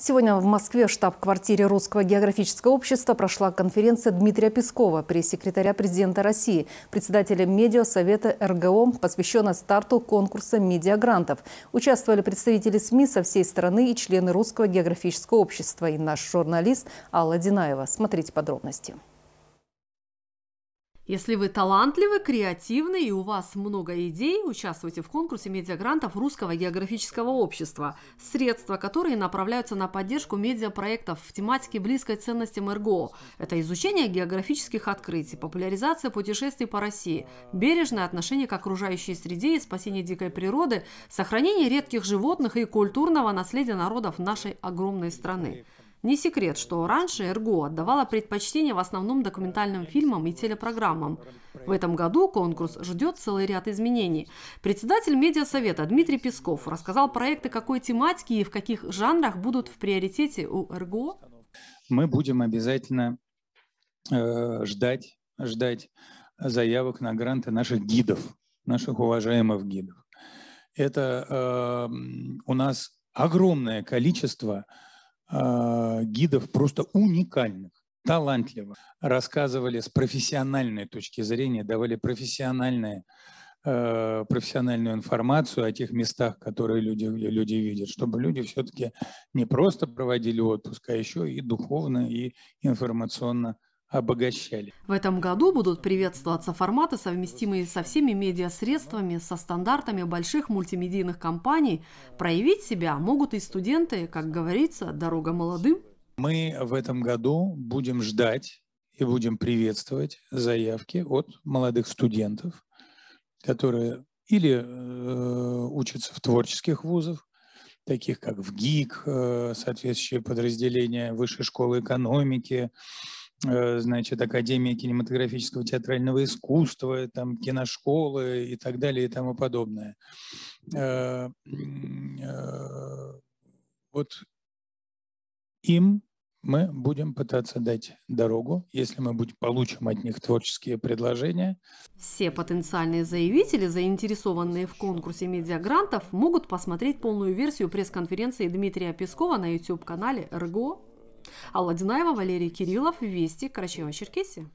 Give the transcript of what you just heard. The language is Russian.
Сегодня в Москве в штаб-квартире Русского географического общества прошла конференция Дмитрия Пескова, пресс-секретаря президента России, председателя Медиасовета РГО, посвященная старту конкурса медиагрантов. Участвовали представители СМИ со всей страны и члены Русского географического общества и наш журналист Алла Динаева. Смотрите подробности. Если вы талантливы, креативны и у вас много идей, участвуйте в конкурсе медиагрантов Русского географического общества, средства которые направляются на поддержку медиапроектов в тематике близкой ценности РГО. Это изучение географических открытий, популяризация путешествий по России, бережное отношение к окружающей среде и спасение дикой природы, сохранение редких животных и культурного наследия народов нашей огромной страны. Не секрет, что раньше Эрго отдавала предпочтение в основном документальным фильмам и телепрограммам. В этом году конкурс ждет целый ряд изменений. Председатель медиасовета Дмитрий Песков рассказал проекты какой тематики и в каких жанрах будут в приоритете у Эрго. Мы будем обязательно э, ждать, ждать заявок на гранты наших гидов, наших уважаемых гидов. Это э, у нас огромное количество а, гидов просто уникальных, талантливых. Рассказывали с профессиональной точки зрения, давали профессиональные а, профессиональную информацию о тех местах, которые люди, люди видят, чтобы люди все-таки не просто проводили отпуск, а еще и духовно, и информационно обогащали. В этом году будут приветствоваться форматы, совместимые со всеми медиасредствами, со стандартами больших мультимедийных компаний. Проявить себя могут и студенты, как говорится, дорога молодым. Мы в этом году будем ждать и будем приветствовать заявки от молодых студентов, которые или э, учатся в творческих вузах, таких как в ГИК, э, соответствующие подразделения Высшей школы экономики, Э, значит, Академии кинематографического театрального искусства, там, киношколы и так далее и тому подобное. Э, э, вот им мы будем пытаться дать дорогу, если мы будем, получим от них творческие предложения. Все потенциальные заявители, заинтересованные в конкурсе медиагрантов, могут посмотреть полную версию пресс-конференции Дмитрия Пескова на YouTube-канале РГО Алла Динаева, Валерий Кириллов, Вести, Карачаево-Черкесия.